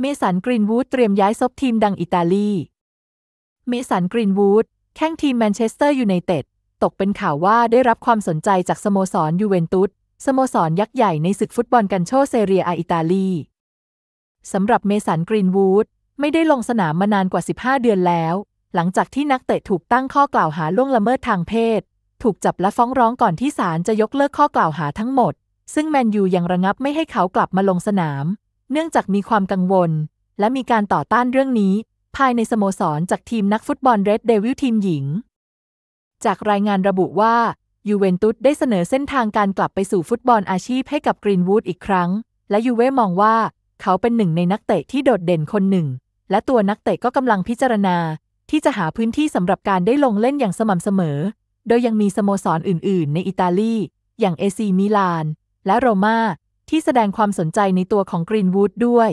เมสัน กรีนวูด เตรียมย้ายซบทีมดังอิตาลี เมสัน กรีนวูด แข้งทีมแมนเชสเตอร์ยูไนเต็ด ตกเป็นข่าวว่าได้รับความสนใจจากสโมสรยูเวนตุส สโมสรยักษ์ใหญ่ในศึกฟุตบอลกันโชเซเรียอาอิตาลี สำหรับเมสัน กรีนวูด ไม่ได้ลงสนามมานานกว่า 15 เดือนแล้ว หลังจากที่นักเตะถูกตั้งข้อกล่าวหาล่วงละเมิดทางเพศ ถูกจับและฟ้องร้องก่อนที่ศาลจะยกเลิกข้อกล่าวหาทั้งหมด ซึ่งแมนยูยังระงับไม่ให้เขากลับมาลงสนามเนื่องจากมีความกังวล และมีการต่อต้านเรื่องนี้ ภายในสโมสรจากทีมนักฟุตบอลเรดเดวิลทีมหญิง จากรายงานระบุว่ายูเวนตุสได้เสนอเส้นทางการกลับไปสู่ฟุตบอลอาชีพให้กับกรีนวูดอีกครั้ง และยูเว่มองว่าเขาเป็นหนึ่งในนักเตะที่โดดเด่นคนหนึ่ง และตัวนักเตะก็กำลังพิจารณา ที่จะหาพื้นที่สำหรับการได้ลงเล่นอย่างสม่ำเสมอ โดยยังมีสโมสรออื่นๆ ในอิตาลีอย่างเอซีมิลาน และโรมาที่แสดงความสนใจในตัวของกรีนวูดด้วย